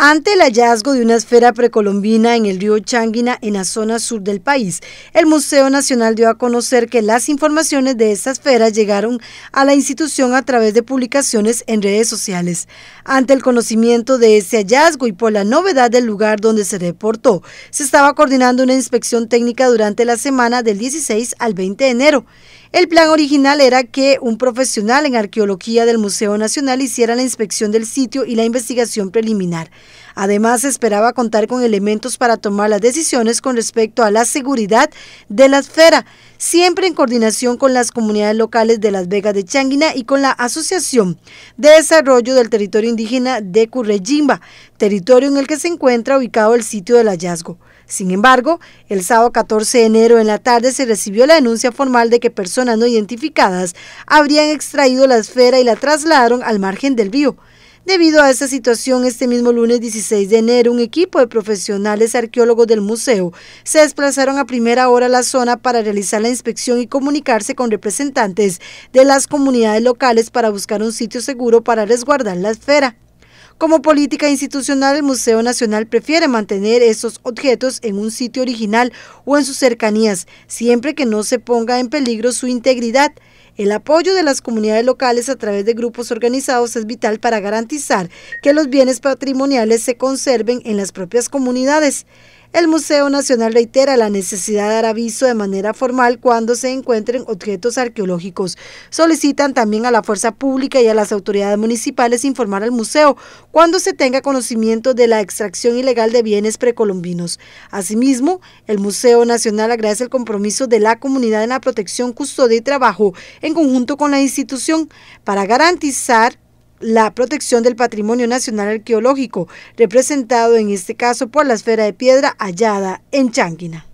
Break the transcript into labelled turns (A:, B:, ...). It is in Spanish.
A: Ante el hallazgo de una esfera precolombina en el río Changuina, en la zona sur del país, el Museo Nacional dio a conocer que las informaciones de esta esfera llegaron a la institución a través de publicaciones en redes sociales. Ante el conocimiento de ese hallazgo y por la novedad del lugar donde se reportó, se estaba coordinando una inspección técnica durante la semana del 16 al 20 de enero. El plan original era que un profesional en arqueología del Museo Nacional hiciera la inspección del sitio y la investigación preliminar. Además, esperaba contar con elementos para tomar las decisiones con respecto a la seguridad de la esfera, siempre en coordinación con las comunidades locales de Las Vegas de Changuina y con la Asociación de Desarrollo del Territorio Indígena de Currejimba, territorio en el que se encuentra ubicado el sitio del hallazgo. Sin embargo, el sábado 14 de enero en la tarde se recibió la denuncia formal de que personas no identificadas habrían extraído la esfera y la trasladaron al margen del río. Debido a esta situación, este mismo lunes 16 de enero, un equipo de profesionales arqueólogos del museo se desplazaron a primera hora a la zona para realizar la inspección y comunicarse con representantes de las comunidades locales para buscar un sitio seguro para resguardar la esfera. Como política institucional, el Museo Nacional prefiere mantener estos objetos en un sitio original o en sus cercanías, siempre que no se ponga en peligro su integridad. El apoyo de las comunidades locales a través de grupos organizados es vital para garantizar que los bienes patrimoniales se conserven en las propias comunidades. El Museo Nacional reitera la necesidad de dar aviso de manera formal cuando se encuentren objetos arqueológicos. Solicitan también a la fuerza pública y a las autoridades municipales informar al museo cuando se tenga conocimiento de la extracción ilegal de bienes precolombinos. Asimismo, el Museo Nacional agradece el compromiso de la comunidad en la protección, custodia y trabajo en conjunto con la institución para garantizar la protección del patrimonio nacional arqueológico, representado en este caso por la esfera de piedra hallada en Changuina.